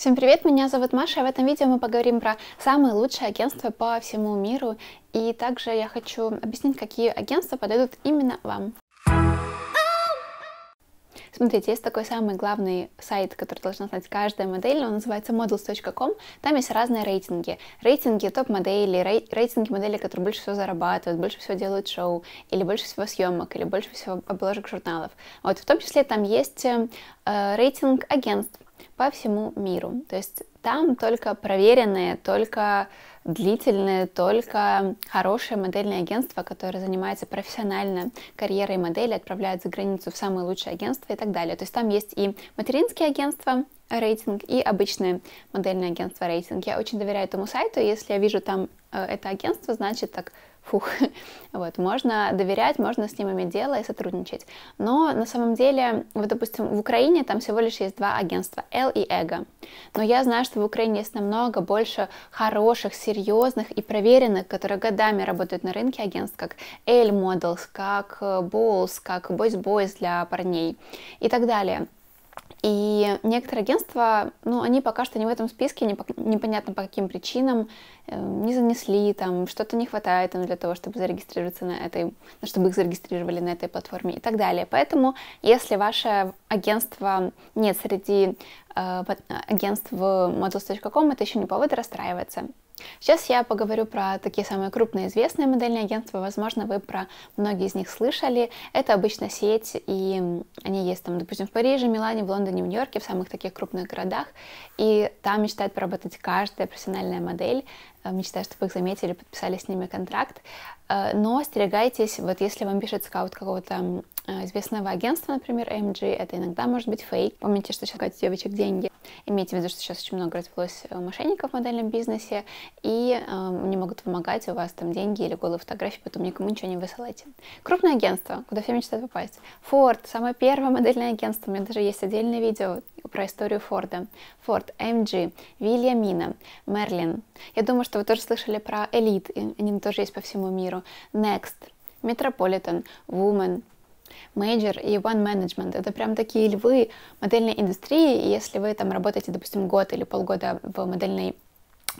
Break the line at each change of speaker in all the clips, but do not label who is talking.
Всем привет, меня зовут Маша, и в этом видео мы поговорим про самые лучшие агентства по всему миру, и также я хочу объяснить, какие агентства подойдут именно вам. Смотрите, есть такой самый главный сайт, который должна знать каждая модель, он называется models.com, там есть разные рейтинги. Рейтинги топ-моделей, рейтинги моделей, которые больше всего зарабатывают, больше всего делают шоу, или больше всего съемок, или больше всего обложек журналов. Вот, в том числе там есть э, рейтинг агентств по всему миру. То есть там только проверенные, только длительные, только хорошие модельные агентства, которые занимаются профессионально карьерой модели, отправляют за границу в самые лучшие агентства и так далее. То есть там есть и материнские агентства, рейтинг и обычное модельное агентство рейтинг. Я очень доверяю этому сайту, если я вижу там э, это агентство, значит так фух, вот, можно доверять, можно с ним иметь дело и сотрудничать. Но на самом деле, вот, допустим, в Украине там всего лишь есть два агентства, L и Эго. Но я знаю, что в Украине есть намного больше хороших, серьезных и проверенных, которые годами работают на рынке агентств, как L Models, как Balls, э, как Boys Boys для парней и так далее. И некоторые агентства, ну, они пока что не в этом списке, непонятно по каким причинам, э, не занесли, там, что-то не хватает им для того, чтобы зарегистрироваться на этой, чтобы их зарегистрировали на этой платформе и так далее. Поэтому, если ваше агентство нет среди э, э агентств в models.com, это еще не повод расстраиваться. Сейчас я поговорю про такие самые крупные известные модельные агентства. Возможно, вы про многие из них слышали. Это обычно сеть, и они есть там, допустим, в Париже, Милане, в Лондоне, в Нью-Йорке, в самых таких крупных городах. И там мечтает поработать каждая профессиональная модель. Э, мечтает, чтобы их заметили, подписали с ними контракт. Э, но остерегайтесь, вот если вам пишет скаут какого-то Э, известного агентства, например, AMG, это иногда может быть фейк. Помните, что сейчас от девочек деньги. Имейте в виду, что сейчас очень много развелось э, мошенников в модельном бизнесе, и э, они могут вымогать у вас там деньги или голые фотографии, потом никому ничего не высылайте. Крупное агентство, куда все мечтают попасть. Ford, самое первое модельное агентство, у меня даже есть отдельное видео про историю Форда. Форд, MG, Вильямина, Мерлин. Я думаю, что вы тоже слышали про Элит, они тоже есть по всему миру. Next, Metropolitan, Woman, Мейджор и One Management. Это прям такие львы модельной индустрии. И если вы там работаете, допустим, год или полгода в модельной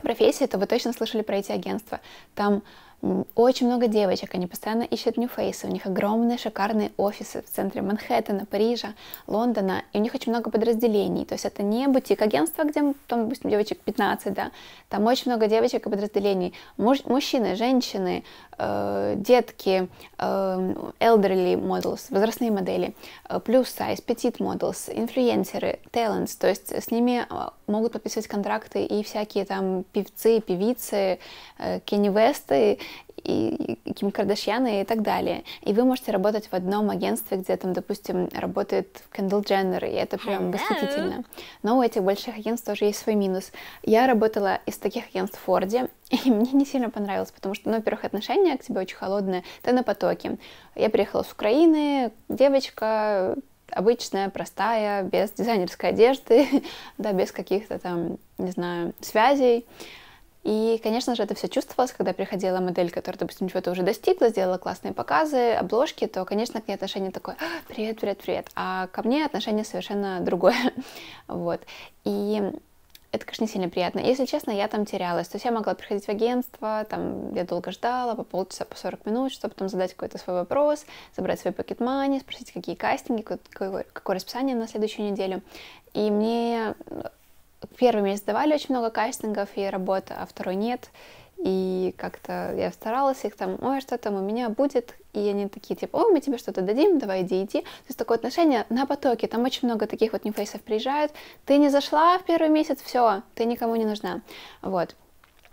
профессии, то вы точно слышали про эти агентства. Там очень много девочек, они постоянно ищут ньюфейсы, у них огромные шикарные офисы в центре Манхэттена, Парижа, Лондона, и у них очень много подразделений, то есть это не бутик-агентство, где, там, допустим, девочек 15, да, там очень много девочек и подразделений, Муж, мужчины, женщины, э, детки, э, elderly models, возрастные модели, плюс э, size, petite models, инфлюенсеры, talents, то есть с ними э, могут подписывать контракты и всякие там певцы, певицы, э, Кенни Весты, и, Ким Кардашьян и так далее. И вы можете работать в одном агентстве, где там, допустим, работает Кендалл Дженнер, и это прям восхитительно. Но у этих больших агентств тоже есть свой минус. Я работала из таких агентств в Форде, и мне не сильно понравилось, потому что, ну, во-первых, отношение к тебе очень холодное, ты на потоке. Я приехала с Украины, девочка обычная, простая, без дизайнерской одежды, да, без каких-то там, не знаю, связей. И, конечно же, это все чувствовалось, когда приходила модель, которая, допустим, чего-то уже достигла, сделала классные показы, обложки, то, конечно, к ней отношение такое «А, «Привет, привет, привет!», а ко мне отношение совершенно другое. вот. И это, конечно, не сильно приятно. Если честно, я там терялась. То есть я могла приходить в агентство, там я долго ждала, по полчаса, по 40 минут, чтобы потом задать какой-то свой вопрос, забрать свой пакет мани, спросить, какие кастинги, какое, какое расписание на следующую неделю. И мне Первый месяц давали очень много кастингов и работы, а второй нет. И как-то я старалась их там, ой, а что там у меня будет, и они такие, типа, о, мы тебе что-то дадим, давай иди, иди. То есть такое отношение на потоке, там очень много таких вот ньюфейсов приезжают. Ты не зашла в первый месяц, все, ты никому не нужна. Вот.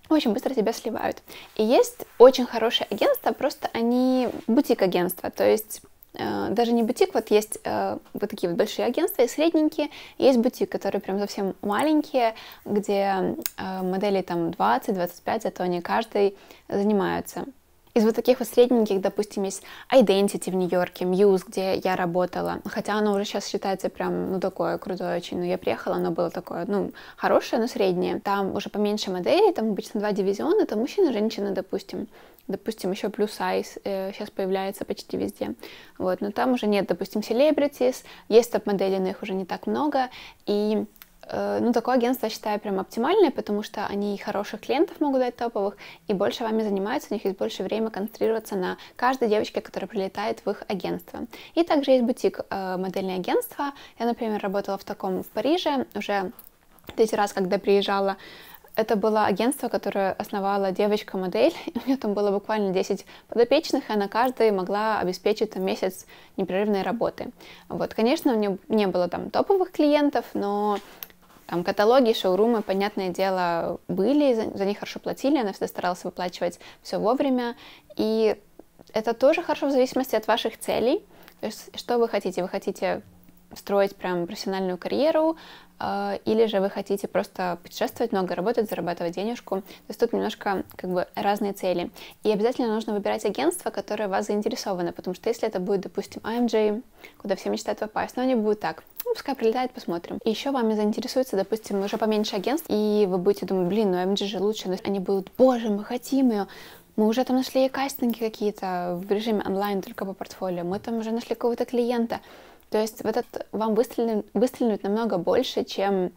Очень быстро тебя сливают. И есть очень хорошие агентства, просто они бутик-агентства, то есть Э, даже не бутик, вот есть э, вот такие вот большие агентства и средненькие, есть бутик, которые прям совсем маленькие, где э, модели там 20-25, а то они каждый занимаются. Из вот таких вот средненьких, допустим, есть Identity в Нью-Йорке, Muse, где я работала. Хотя оно уже сейчас считается прям, ну, такое крутое очень. Но я приехала, оно было такое, ну, хорошее, но среднее. Там уже поменьше моделей, там обычно два дивизиона, там мужчина, женщина, допустим. Допустим, еще плюс сайз э, сейчас появляется почти везде. Вот, но там уже нет, допустим, селебритис, есть топ-модели, но их уже не так много. И Э, ну, такое агентство я считаю прям оптимальное, потому что они и хороших клиентов могут дать топовых, и больше вами занимаются, у них есть больше времени концентрироваться на каждой девочке, которая прилетает в их агентство. И также есть бутик э, модельное агентство. Я, например, работала в таком в Париже уже третий раз, когда приезжала это было агентство, которое основала девочка-модель, у нее там было буквально 10 подопечных, и она каждой могла обеспечить там месяц непрерывной работы. Вот, конечно, у нее не было там топовых клиентов, но там каталоги, шоурумы, понятное дело, были, за, за них хорошо платили, она всегда старалась выплачивать все вовремя. И это тоже хорошо в зависимости от ваших целей. то есть Что вы хотите? Вы хотите строить прям профессиональную карьеру, э, или же вы хотите просто путешествовать, много работать, зарабатывать денежку. То есть тут немножко как бы разные цели. И обязательно нужно выбирать агентство, которое вас заинтересовано, потому что если это будет, допустим, IMG, куда все мечтают попасть, но они будут так, Пускай прилетает, посмотрим. И еще вами заинтересуется, допустим, уже поменьше агентств, и вы будете думать, блин, ну MG эм же лучше, но ну они будут, боже, мы хотим ее, мы уже там нашли кастинги какие-то в режиме онлайн только по портфолио. Мы там уже нашли какого-то клиента. То есть вот этот вам выстрелит, выстрелит намного больше, чем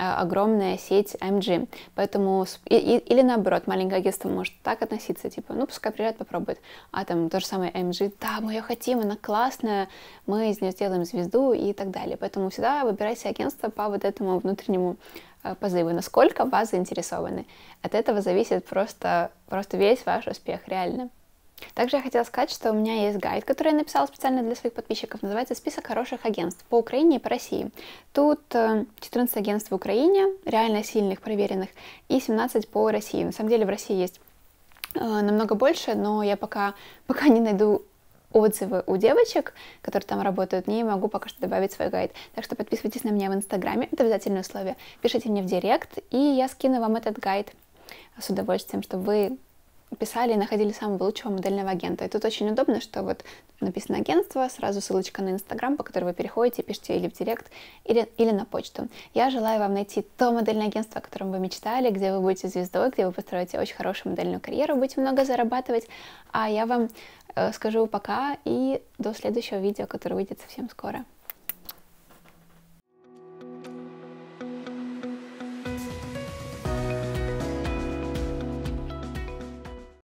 Э, огромная сеть AMG. Поэтому, или наоборот, маленькое агентство может так относиться, типа, ну, пускай приезжает, попробует. А там то же самое AMG, да, мы ее хотим, она классная, мы из нее сделаем звезду и так далее. Поэтому всегда выбирайте агентство по вот этому внутреннему э, позывы, насколько вас заинтересованы. От этого зависит просто, просто весь ваш успех, реально. Также я хотела сказать, что у меня есть гайд, который я написала специально для своих подписчиков, называется «Список хороших агентств по Украине и по России». Тут 14 э, агентств в Украине, реально сильных, проверенных, и 17 по России. На самом деле в России есть э, намного больше, но я пока, пока не найду отзывы у девочек, которые там работают, не могу пока что добавить свой гайд. Так что подписывайтесь на меня в Инстаграме, это обязательное условие. Пишите мне в Директ, и я скину вам этот гайд с удовольствием, чтобы вы писали и находили самого лучшего модельного агента. И тут очень удобно, что вот написано агентство, сразу ссылочка на Инстаграм, по которой вы переходите, пишите или в Директ, или, или на почту. Я желаю вам найти то модельное агентство, о котором вы мечтали, где вы будете звездой, где вы построите очень хорошую модельную карьеру, будете много зарабатывать. А я вам э, скажу пока и до следующего видео, которое выйдет совсем скоро.